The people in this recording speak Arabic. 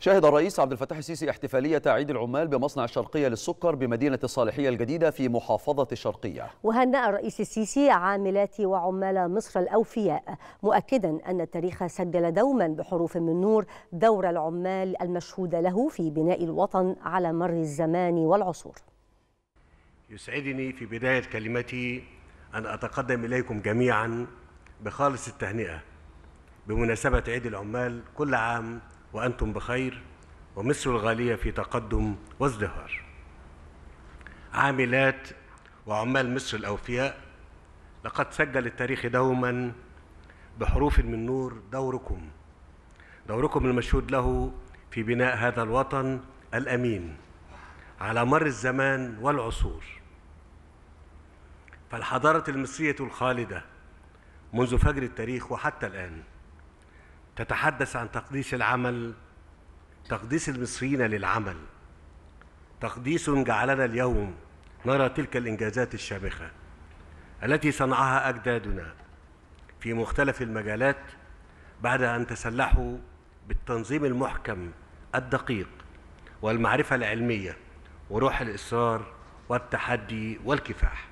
شهد الرئيس عبد الفتاح السيسي احتفالية عيد العمال بمصنع الشرقية للسكر بمدينة الصالحية الجديدة في محافظة الشرقية وهنأ الرئيس السيسي عاملات وعمال مصر الأوفياء مؤكدا أن التاريخ سجل دوما بحروف من نور دور العمال المشهود له في بناء الوطن على مر الزمان والعصور يسعدني في بداية كلمتي أن أتقدم إليكم جميعا بخالص التهنئة بمناسبة عيد العمال كل عام وأنتم بخير ومصر الغالية في تقدم وازدهار عاملات وعمال مصر الأوفياء لقد سجل التاريخ دوما بحروف من نور دوركم دوركم المشهود له في بناء هذا الوطن الأمين على مر الزمان والعصور فالحضارة المصرية الخالدة منذ فجر التاريخ وحتى الآن تتحدث عن تقديس العمل تقديس المصريين للعمل تقديس جعلنا اليوم نرى تلك الانجازات الشامخه التي صنعها اجدادنا في مختلف المجالات بعد ان تسلحوا بالتنظيم المحكم الدقيق والمعرفه العلميه وروح الاصرار والتحدي والكفاح